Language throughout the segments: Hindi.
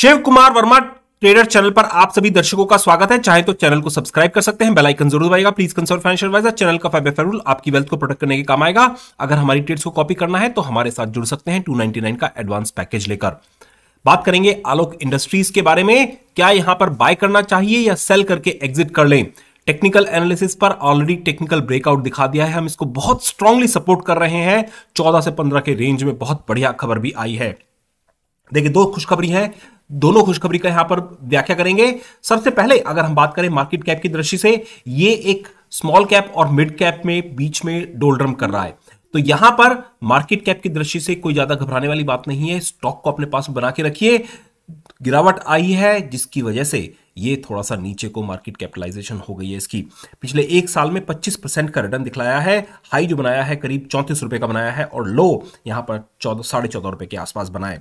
शिव कुमार वर्मा ट्रेडर चैनल पर आप सभी दर्शकों का स्वागत है चाहे तो चैनल को सब्सक्राइब कर सकते हैं बेल आइकन जरूर दबाएगा please consult financial advisor channel का फाइव रूल आपकी वेल्थ को प्रोटेक्ट करने के काम आएगा अगर हमारी ट्रेड्स को कॉपी करना है तो हमारे साथ जुड़ सकते हैं टू का एडवांस पैकेज लेकर बात करेंगे आलोक इंडस्ट्रीज के बारे में क्या यहां पर बाय करना चाहिए या सेल करके एग्जिट कर लें टेक्निकल एनालिसिस पर ऑलरेडी टेक्निकल ब्रेकआउट दिखा दिया है हम इसको बहुत स्ट्रांगली सपोर्ट कर रहे हैं 14 से 15 के रेंज में बहुत बढ़िया खबर भी आई है देखिए दो खुशखबरी है दोनों खुशखबरी का यहां पर व्याख्या करेंगे सबसे पहले अगर हम बात करें मार्केट कैप की दृष्टि से ये एक स्मॉल कैप और मिड कैप में बीच में डोलड्रम कर रहा है तो यहां पर मार्केट कैप की दृष्टि से कोई ज्यादा घबराने वाली बात नहीं है स्टॉक को अपने पास बना के रखिए गिरावट आई है जिसकी वजह से ये थोड़ा सा नीचे को मार्केट कैपिटलाइजेशन हो गई है इसकी पिछले एक साल में 25 परसेंट का रिटर्न दिखलाया है हाई जो बनाया है करीब चौंतीस रुपए का बनाया है और लो यहां पर चौदह साढ़े चौदह रुपए के आसपास बनाए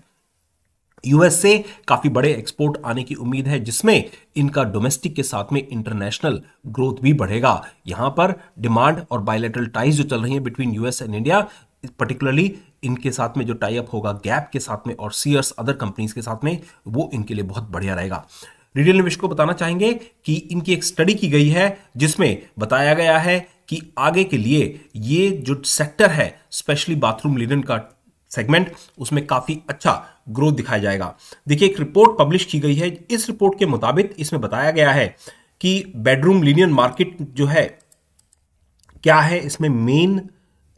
यूएस से काफ़ी बड़े एक्सपोर्ट आने की उम्मीद है जिसमें इनका डोमेस्टिक के साथ में इंटरनेशनल ग्रोथ भी बढ़ेगा यहाँ पर डिमांड और बायोलेटरल टाइज जो चल रही है between US and India particularly इनके साथ में जो टाई अप होगा गैप के साथ में और सीयर्स अदर कंपनीज के साथ में वो इनके लिए बहुत बढ़िया रहेगा रिटेल निवेश को बताना चाहेंगे कि इनकी एक स्टडी की गई है जिसमें बताया गया है कि आगे के लिए ये जो सेक्टर है स्पेशली बाथरूम लिनन का सेगमेंट उसमें काफ़ी अच्छा ग्रोथ दिखाया जाएगा देखिए एक रिपोर्ट पब्लिश की गई है इस रिपोर्ट के मुताबिक इसमें बताया गया है कि बेडरूम लिनियन मार्केट जो है क्या है इसमें मेन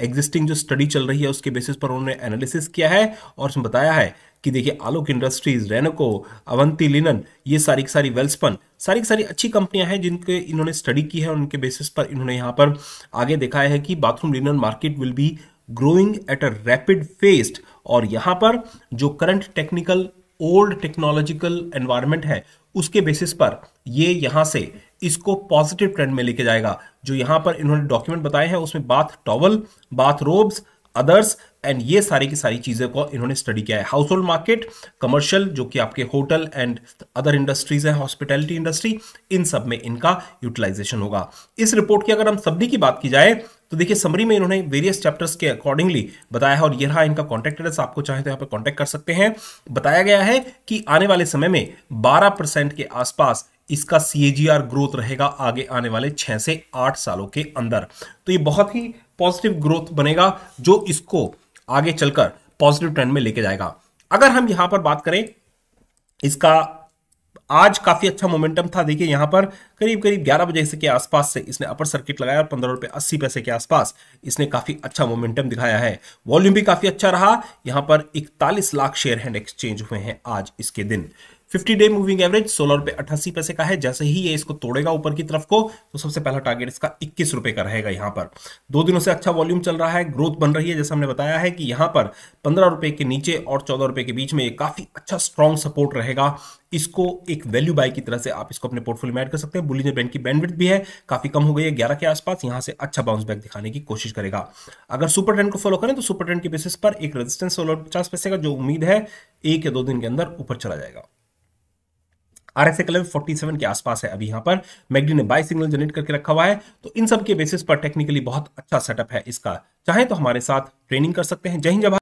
एग्जिस्टिंग जो स्टडी चल रही है उसके बेसिस पर उन्होंने एनालिसिस किया है और उसमें बताया है कि देखिए आलोक इंडस्ट्रीज रेनको अवंती लिनन ये सारी की सारी वेल्सपन सारी की सारी अच्छी कंपनियां हैं जिनके इन्होंने स्टडी की है उनके बेसिस पर इन्होंने यहां पर आगे देखा है कि bathroom linen market will be growing at a rapid fast और यहां पर जो current technical old technological environment है उसके बेसिस पर ये यहां से इसको पॉजिटिव ट्रेंड में लेके जाएगा जो यहां पर इन्होंने डॉक्यूमेंट बताए हैं उसमें bath towel bath robes others and ये सारी की सारी चीज़ें को इन्होंने स्टडी किया है हाउस होल्ड मार्केट कमर्शियल जो कि आपके होटल एंड अदर इंडस्ट्रीज है हॉस्पिटैलिटी इंडस्ट्री इन सब में इनका यूटिलाइजेशन होगा इस रिपोर्ट की अगर हम सभी की बात की जाए तो देखिए समरी में इन्होंने वेरियस चैप्टर्स के अकॉर्डिंगली बताया है और यह रहा इनका कॉन्टैक्ट एड्रेस आपको चाहे तो यहाँ पर कॉन्टैक्ट कर सकते हैं बताया गया है कि आने वाले समय में बारह परसेंट के आसपास इसका सी ग्रोथ रहेगा आगे आने वाले छः से आठ सालों के अंदर तो ये बहुत ही पॉजिटिव ग्रोथ बनेगा जो इसको आगे चलकर पॉजिटिव ट्रेंड में लेके जाएगा अगर हम यहाँ पर बात करें इसका आज काफी अच्छा मोमेंटम था देखिए यहाँ पर करीब करीब 11 बजे से के आसपास से इसने अपर सर्किट लगाया और पंद्रह रुपए अस्सी पैसे के आसपास इसने काफी अच्छा मोमेंटम दिखाया है वॉल्यूम भी काफी अच्छा रहा यहाँ पर इकतालीस लाख शेयर हैंड एक्सचेंज हुए हैं आज इसके दिन 50 डे मूविंग एवरेज सोलह रुपए अट्ठासी पैसे का है जैसे ही ये इसको तोड़ेगा ऊपर की तरफ को तो सबसे पहला टारगेट इसका इक्कीस रुपए का रहेगा यहाँ पर दो दिनों से अच्छा वॉल्यूम चल रहा है ग्रोथ बन रही है जैसे हमने बताया है कि यहाँ पर पंद्रह रुपए के नीचे और चौदह रुपए के बीच में ये काफी अच्छा स्ट्रॉन्ग सपोर्ट रहेगा इसको एक वैल्यू बाय की तरह से आप इसको अपने पोर्टफोलियो में ऐड कर सकते हैं बुलिजर बैंड की बैंडविड्थ भी है काफी कम हो गई है ग्यारह के आसपास यहाँ से अच्छा बाउंस बैक दिखाने की कोशिश करेगा अगर सुपर ट्रेंड को फॉलो करें तो सुपर ट्रेंड के बेसिस पर एक रेजिस्टेंस सोलह पचास पैसे का जो उम्मीद है एक या दो दिन के अंदर ऊपर चला जाएगा आर एस कलर के आसपास है अभी यहां पर मैगडी ने बाई सिग्नल जनरेट करके रखा हुआ है तो इन सब के बेसिस पर टेक्निकली बहुत अच्छा सेटअप है इसका चाहे तो हमारे साथ ट्रेनिंग कर सकते हैं जय हिंद जवाब